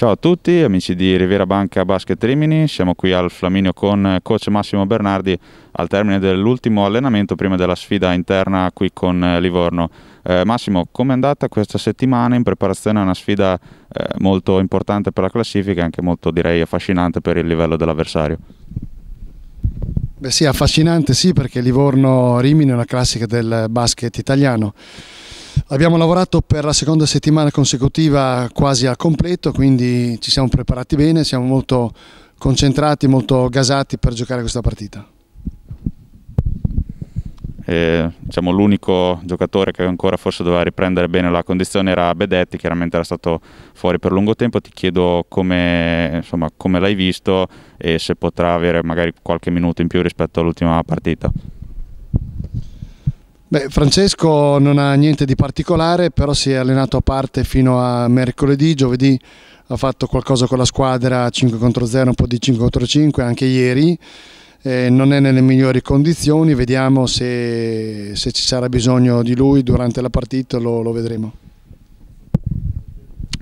Ciao a tutti, amici di Riviera Banca Basket Rimini, siamo qui al Flaminio con eh, coach Massimo Bernardi al termine dell'ultimo allenamento prima della sfida interna qui con eh, Livorno. Eh, Massimo, com'è andata questa settimana in preparazione a una sfida eh, molto importante per la classifica e anche molto direi affascinante per il livello dell'avversario? Beh sì, affascinante sì perché Livorno-Rimini è una classica del basket italiano Abbiamo lavorato per la seconda settimana consecutiva quasi a completo, quindi ci siamo preparati bene, siamo molto concentrati, molto gasati per giocare questa partita. diciamo, l'unico giocatore che ancora forse doveva riprendere bene la condizione era Bedetti, chiaramente era stato fuori per lungo tempo. Ti chiedo come, come l'hai visto e se potrà avere magari qualche minuto in più rispetto all'ultima partita. Beh, Francesco non ha niente di particolare, però si è allenato a parte fino a mercoledì, giovedì ha fatto qualcosa con la squadra 5 contro 0, un po' di 5 contro 5 anche ieri. Eh, non è nelle migliori condizioni, vediamo se, se, ci sarà bisogno di lui durante la partita, lo, lo vedremo.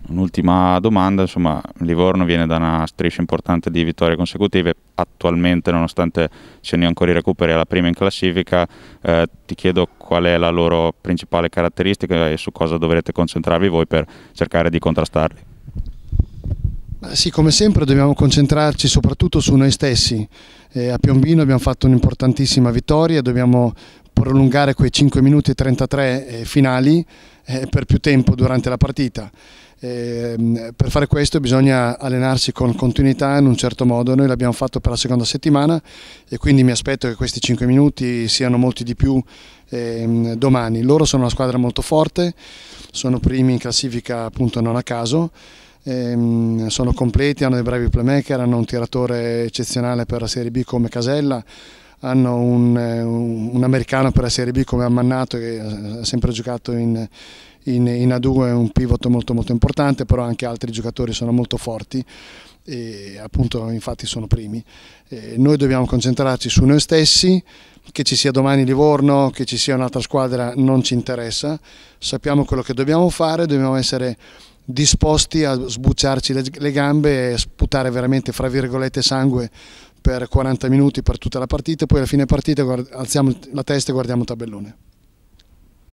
Un'ultima domanda, insomma, Livorno viene da una striscia importante di vittorie consecutive, attualmente nonostante siano ancora i recuperi alla prima in classifica, eh, ti chiedo qual è la loro principale caratteristica e su cosa dovrete concentrarvi voi per cercare di contrastarli. Sì, come sempre dobbiamo concentrarci soprattutto su noi stessi. Eh, a Piombino abbiamo fatto un'importantissima vittoria, dobbiamo prolungare quei 5 minuti e 33 eh, finali eh, per più tempo durante la partita. Ehm, per fare questo bisogna allenarsi con continuità in un certo modo, noi l'abbiamo fatto per la seconda settimana e quindi mi aspetto che questi 5 minuti siano molti di più ehm, domani. Loro sono una squadra molto forte, sono primi in classifica appunto non a caso, ehm, sono completi, hanno dei bravi playmaker, hanno un tiratore eccezionale per la Serie B come Casella, hanno un, eh, un, americano per la Serie B come Ammannato che ha sempre giocato in, in, in A2, è un pivot molto, molto importante, però anche altri giocatori sono molto forti e appunto infatti sono primi. Eh, noi dobbiamo concentrarci su noi stessi, che ci sia domani Livorno, che ci sia un'altra squadra non ci interessa, sappiamo quello che dobbiamo fare, dobbiamo essere disposti a sbucciarci le, le gambe e sputare veramente fra virgolette sangue per 40 minuti per tutta la partita, poi alla fine partita alziamo la testa e guardiamo il tabellone.